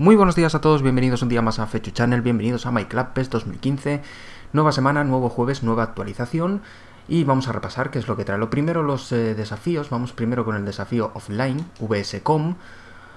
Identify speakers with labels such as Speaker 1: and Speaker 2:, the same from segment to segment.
Speaker 1: Muy buenos días a todos, bienvenidos un día más a Fechu Channel, bienvenidos a MyClubPest 2015. Nueva semana, nuevo jueves, nueva actualización. Y vamos a repasar qué es lo que trae. Lo primero, los eh, desafíos. Vamos primero con el desafío offline, VSCOM.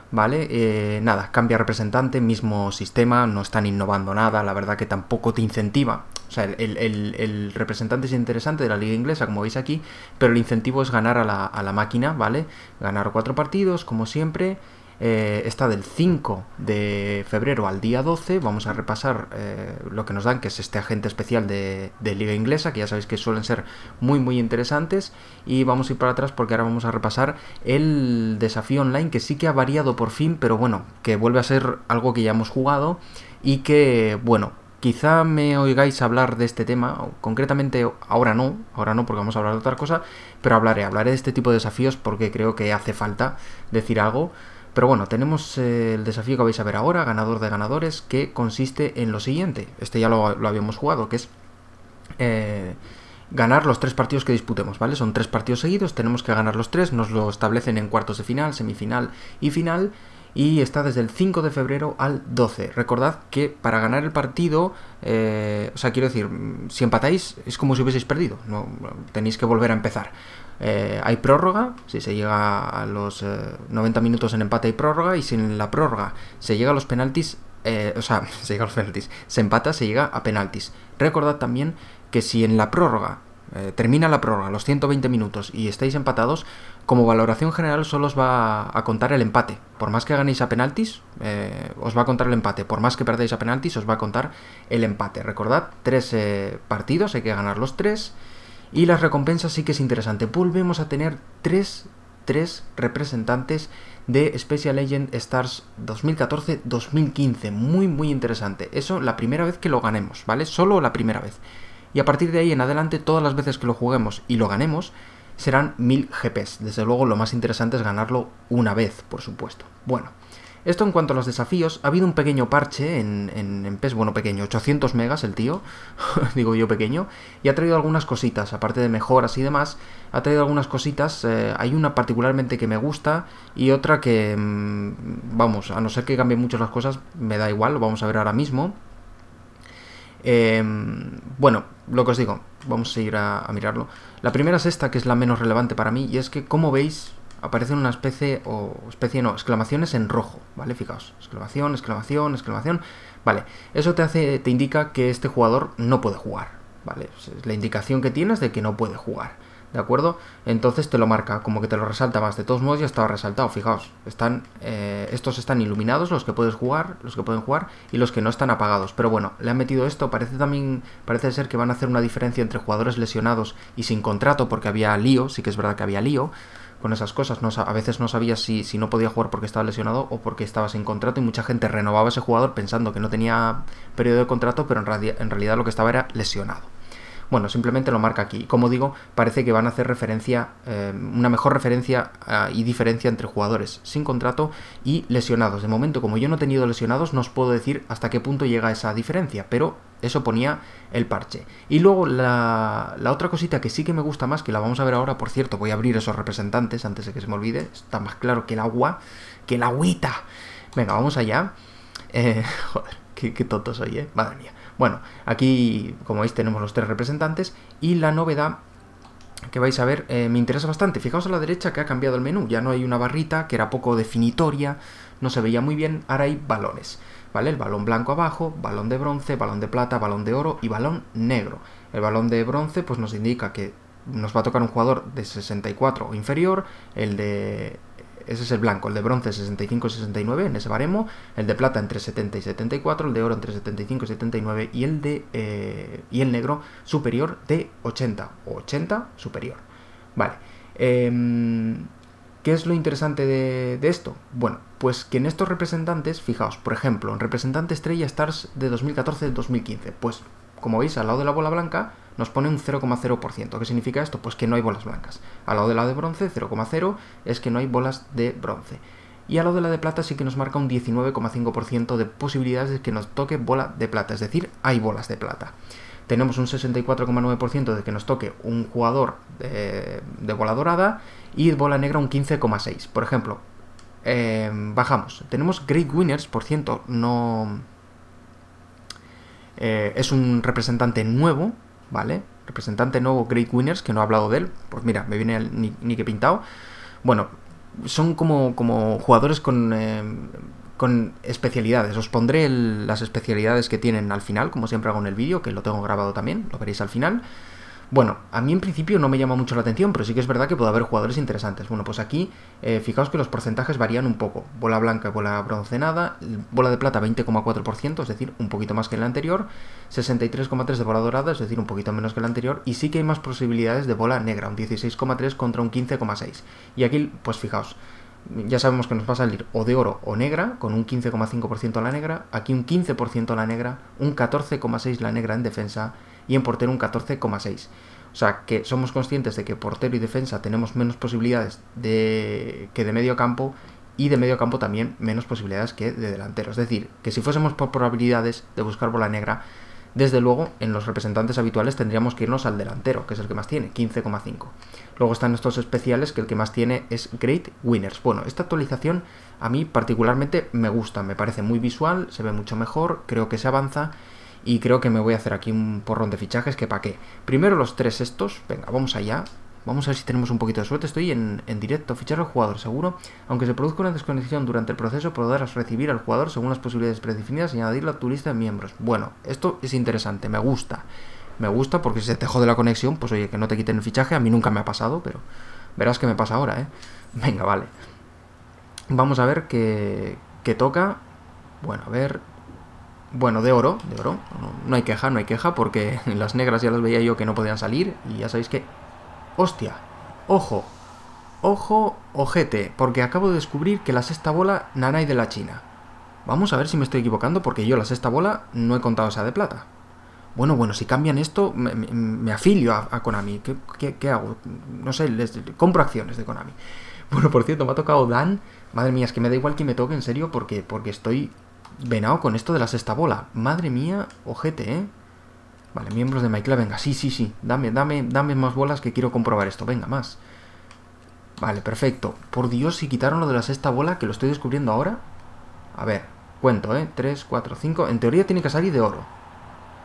Speaker 1: ¿Vale? Eh, nada, cambia representante, mismo sistema, no están innovando nada, la verdad que tampoco te incentiva. O sea, el, representante es interesante de la liga inglesa, como veis aquí, pero el incentivo es ganar a la máquina, ¿vale? Ganar cuatro partidos, como siempre, eh, está del 5 de febrero al día 12. Vamos a repasar eh, lo que nos dan, que es este agente especial de, de, Liga Inglesa, que ya sabéis que suelen ser muy, muy interesantes. Y vamos a ir para atrás porque ahora vamos a repasar el desafío online, que sí que ha variado por fin, pero bueno, que vuelve a ser algo que ya hemos jugado y que, bueno, quizá me oigáis hablar de este tema, concretamente ahora no, ahora no porque vamos a hablar de otra cosa, pero hablaré, hablaré de este tipo de desafíos porque creo que hace falta decir algo. Pero bueno, tenemos eh, el desafío que vais a ver ahora, ganador de ganadores, que consiste en lo siguiente. Este ya lo, habíamos jugado, que es eh, ganar los tres partidos que disputemos, ¿vale? Son tres partidos seguidos, tenemos que ganar los tres, nos lo establecen en cuartos de final, semifinal y final. Y está desde el 5 de febrero al 12. Recordad que para ganar el partido, eh, o sea, quiero decir, si empatáis es como si hubieseis perdido, tenéis que volver a empezar. Eh, hay prórroga, si se llega a los 90 eh, minutos en empate hay prórroga, y si en la prórroga se llega a los penaltis, eh, o sea, se llega a los penaltis, se empata, se llega a penaltis. Recordad también que si en la prórroga eh, termina la prórroga, los 120 minutos, y estáis empatados, como valoración general solo os va a contar el empate. Por más que ganéis a penaltis, os va a contar el empate. Por más que perdáis a penaltis, os va a contar el empate. Recordad, tres partidos, hay que ganar los tres. Y las recompensas sí que es interesante. Volvemos a tener tres, representantes de Special Legend Stars 2014-2015. Muy, muy interesante. Eso la primera vez que lo ganemos, ¿vale? Solo la primera vez. Y a partir de ahí en adelante, todas las veces que lo juguemos y lo ganemos, serán 1000 GPs. Desde luego, lo más interesante es ganarlo una vez, por supuesto. Bueno. Esto en cuanto a los desafíos, ha habido un pequeño parche en, en, PES, bueno, pequeño, 800 megas el tío, digo yo pequeño, y ha traído algunas cositas, aparte de mejoras y demás, ha traído algunas cositas, eh, hay una particularmente que me gusta y otra que, mm, vamos, a no ser que cambien mucho las cosas, me da igual, lo vamos a ver ahora mismo. Em, bueno, lo que os digo, vamos a ir a, a mirarlo. La primera es esta, que es la menos relevante para mí, y es que, como veis, aparecen una especie, o especie no, exclamaciones en rojo, ¿vale? Fijaos, exclamación, exclamación, exclamación. Vale, eso te, hace, te indica que este jugador no puede jugar, ¿vale? Es la indicación que tienes de que no puede jugar, ¿de acuerdo? Entonces te lo marca, como que te lo resalta más. De todos modos ya estaba resaltado, fijaos. Están, eh, estos están iluminados, los que puedes jugar, los que pueden jugar y los que no están apagados. Pero bueno, le han metido esto, parece también, parece ser que van a hacer una diferencia entre jugadores lesionados y sin contrato porque había lío, sí que es verdad que había lío con esas cosas. a veces no sabías si, no podía jugar porque estaba lesionado o porque estaba sin contrato y mucha gente renovaba ese jugador pensando que no tenía periodo de contrato, pero en, en realidad lo que estaba era lesionado. Bueno, simplemente lo marca aquí. Como digo, parece que van a hacer referencia, eh, una mejor referencia ah, y diferencia entre jugadores sin contrato y lesionados. De momento, como yo no he tenido lesionados, no os puedo decir hasta qué punto llega esa diferencia, pero eso ponía el parche. Y luego la, otra cosita que sí que me gusta más, que la vamos a ver ahora, por cierto, voy a abrir esos representantes antes de que se me olvide, está más claro que el agua, que el agüita. Venga, vamos allá. Eh, joder, qué tonto soy, ¿eh? Madre mía. Bueno, aquí, como veis, tenemos los tres representantes y la novedad que vais a ver eh, me interesa bastante. Fijaos a la derecha que ha cambiado el menú, ya no hay una barrita que era poco definitoria, no se veía muy bien, ahora hay balones. ¿Vale? El balón blanco abajo, balón de bronce, balón de plata, balón de oro y balón negro. El balón de bronce pues nos indica que nos va a tocar un jugador de 64 o inferior, el de ese es el blanco, el de bronce 65 69 en ese baremo, el de plata entre 70 y 74, el de oro entre 75 y 79 y el de eh, y el negro superior de 80 o 80 superior. Vale. Em, ¿Qué es lo interesante de, de, esto? Bueno, pues que en estos representantes, fijaos, por ejemplo, en representante estrella Stars de 2014-2015, pues como veis, al lado de la bola blanca nos pone un 0,0%. ¿Qué significa esto? Pues que no hay bolas blancas. A lado de la de bronce, 0,0 es que no hay bolas de bronce. Y a lado de la de plata sí que nos marca un 19,5% de posibilidades de que nos toque bola de plata, es decir, hay bolas de plata. Tenemos un 64,9% de que nos toque un jugador de, bola dorada y bola negra un 15,6%. Por ejemplo, em, bajamos. Tenemos Great Winners, por ciento, no... Eh, es un representante nuevo, ¿vale? Representante nuevo, Great Winners, que no ha hablado de él. Pues mira, me viene el, ni, que pintado. Bueno, son como, como jugadores con, em, con especialidades. Os pondré las especialidades que tienen al final, como siempre hago en el vídeo, que lo tengo grabado también, lo veréis al final. Bueno, a mí en principio no me llama mucho la atención, pero sí que es verdad que puede haber jugadores interesantes. Bueno, pues aquí eh, fijaos que los porcentajes varían un poco. Bola blanca, bola broncenada, bola de plata 20,4%, es decir, un poquito más que la anterior, 63,3% de bola dorada, es decir, un poquito menos que la anterior, y sí que hay más posibilidades de bola negra, un 16,3 contra un 15,6. Y aquí, pues fijaos, ya sabemos que nos va a salir o de oro o negra, con un 15,5% la negra, aquí un 15% la negra, un 14,6% la negra en defensa, y en portero un 14,6. O sea, que somos conscientes de que portero y defensa tenemos menos posibilidades de, que de medio campo y de medio campo también menos posibilidades que de delantero. Es decir, que si fuésemos por probabilidades de buscar bola negra, desde luego en los representantes habituales tendríamos que irnos al delantero, que es el que más tiene, 15,5. Luego están estos especiales que el que más tiene es Great Winners. Bueno, esta actualización a mí particularmente me gusta, me parece muy visual, se ve mucho mejor, creo que se avanza y creo que me voy a hacer aquí un porrón de fichajes, que para qué. Primero los tres estos, venga, vamos allá. Vamos a ver si tenemos un poquito de suerte. Estoy en, directo, fichar al jugador seguro. Aunque se produzca una desconexión durante el proceso, podrás recibir al jugador según las posibilidades predefinidas y añadirlo a tu lista de miembros. Bueno, esto es interesante, me gusta. Me gusta porque si se te jode la conexión, pues oye, que no te quiten el fichaje. A mí nunca me ha pasado, pero verás que me pasa ahora, ¿eh? Venga, vale. Vamos a ver qué, qué toca. Bueno, a ver, bueno, de oro, de oro. No hay queja, no hay queja, porque las negras ya las veía yo que no podían salir. Y ya sabéis que... ¡Hostia! ¡Ojo! ¡Ojo, ojete! Porque acabo de descubrir que la sexta bola Nanai de la China. Vamos a ver si me estoy equivocando, porque yo la sexta bola no he contado esa de plata. Bueno, bueno, si cambian esto, me, afilio a, Konami. ¿Qué, hago? No sé, les, compro acciones de Konami. Bueno, por cierto, me ha tocado Dan. Madre mía, es que me da igual que me toque, en serio, porque, porque estoy venado con esto de la sexta bola. Madre mía, ojete, ¿eh? Vale, miembros de MyClub, venga, sí, sí, sí. Dame, dame, dame más bolas que quiero comprobar esto. Venga, más. Vale, perfecto. Por Dios, si quitaron lo de la sexta bola, que lo estoy descubriendo ahora. A ver, cuento, ¿eh? 3, 4, 5. En teoría tiene que salir de oro.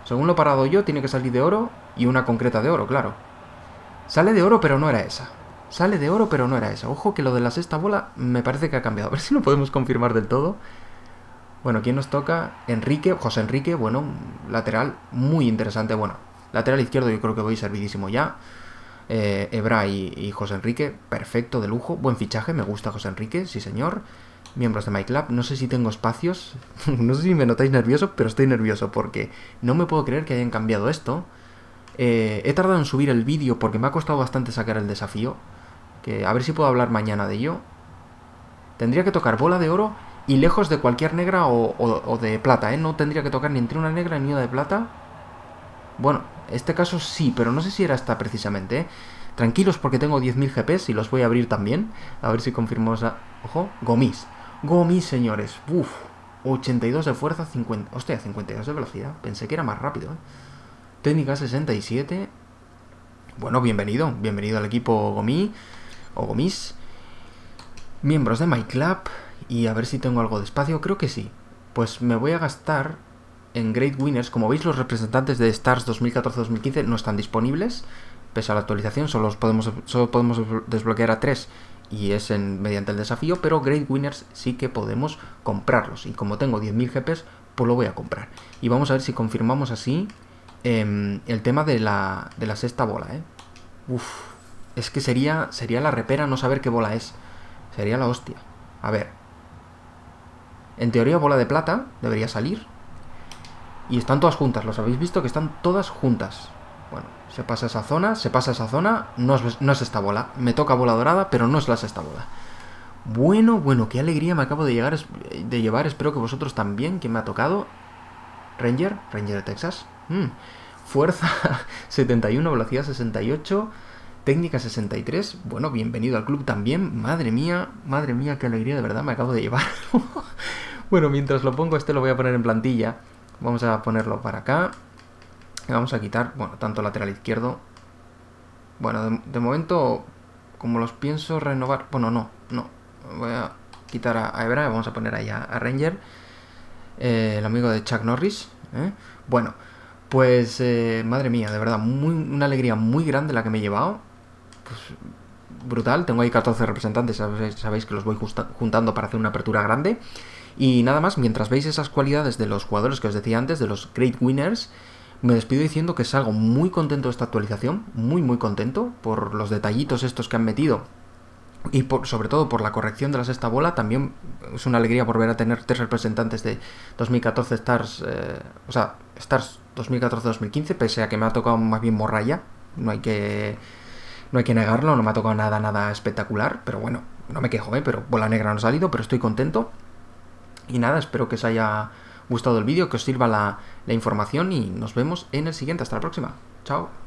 Speaker 1: Según lo parado yo, tiene que salir de oro y una concreta de oro, claro. Sale de oro, pero no era esa. Sale de oro, pero no era esa. Ojo que lo de la sexta bola me parece que ha cambiado. A ver si lo podemos confirmar del todo. Bueno, ¿quién nos toca? Enrique, José Enrique, bueno, lateral muy interesante. Bueno, lateral izquierdo yo creo que voy servidísimo ya. Eh, Ebra y, José Enrique, perfecto, de lujo. Buen fichaje, me gusta José Enrique, sí señor. Miembros de MyClub, no sé si tengo espacios, no sé si me notáis nervioso, pero estoy nervioso porque no me puedo creer que hayan cambiado esto. Eh, he tardado en subir el vídeo porque me ha costado bastante sacar el desafío. Que a ver si puedo hablar mañana de ello. Tendría que tocar bola de oro y lejos de cualquier negra o, de plata, ¿eh? No tendría que tocar ni entre una negra ni una de plata. Bueno, este caso sí, pero no sé si era esta precisamente, ¿eh? Tranquilos porque tengo 10.000 GPs y los voy a abrir también. A ver si confirmo esa... Ojo, Gomis. Gomis, señores. Uf, 82 de fuerza, 50... Hostia, 52 de velocidad. Pensé que era más rápido, ¿eh? Técnica 67. Bueno, bienvenido. Bienvenido al equipo Gomis. O Gomis. Miembros de MyClub y a ver si tengo algo de espacio, creo que sí. Pues me voy a gastar en Great Winners, como veis los representantes de Stars 2014-2015 no están disponibles, pese a la actualización solo, podemos, podemos desbloquear a tres y es mediante el desafío, pero Great Winners sí que podemos comprarlos. Y como tengo 10.000 GPs, pues lo voy a comprar. Y vamos a ver si confirmamos así em, el tema de la, de la sexta bola. ¿eh? Uf, es que sería, sería la repera no saber qué bola es. Sería la hostia. A ver, en teoría, bola de plata debería salir. Y están todas juntas, los habéis visto que están todas juntas. Bueno, se pasa esa zona, se pasa esa zona, no es, esta bola. Me toca bola dorada, pero no es la sexta bola. Bueno, bueno, qué alegría me acabo de, llegar, de llevar. Espero que vosotros también, que me ha tocado. Ranger, Ranger de Texas. Mm. Fuerza 71, velocidad 68, Técnica 63, bueno, bienvenido al club también. Madre mía, madre mía, qué alegría, de verdad me acabo de llevar. bueno, mientras lo pongo, este lo voy a poner en plantilla. Vamos a ponerlo para acá. Vamos a quitar, bueno, tanto lateral izquierdo. Bueno, de, momento, como los pienso renovar... Bueno, no, no. Voy a quitar a, a vamos a poner ahí a, Ranger. Eh, el amigo de Chuck Norris. ¿eh? Bueno, pues eh, madre mía, de verdad, una alegría muy grande la que me he llevado. Pues, brutal. Tengo ahí 14 representantes, sabéis, que los voy juntando para hacer una apertura grande. Y nada más, mientras veis esas cualidades de los jugadores que os decía antes, de los Great Winners, me despido diciendo que salgo muy contento de esta actualización, muy muy contento por los detallitos estos que han metido y por, sobre todo por la corrección de la sexta bola, también es una alegría volver a tener tres representantes de 2014 Stars, eh, o sea, Stars 2014-2015, pese a que me ha tocado más bien morralla, no hay que no hay que negarlo, no me ha tocado nada, nada espectacular, pero bueno, no me quejo, ¿eh? pero bola negra no ha salido, pero estoy contento. Y nada, espero que os haya gustado el vídeo, que os sirva la, la información y nos vemos en el siguiente. Hasta la próxima. Chao.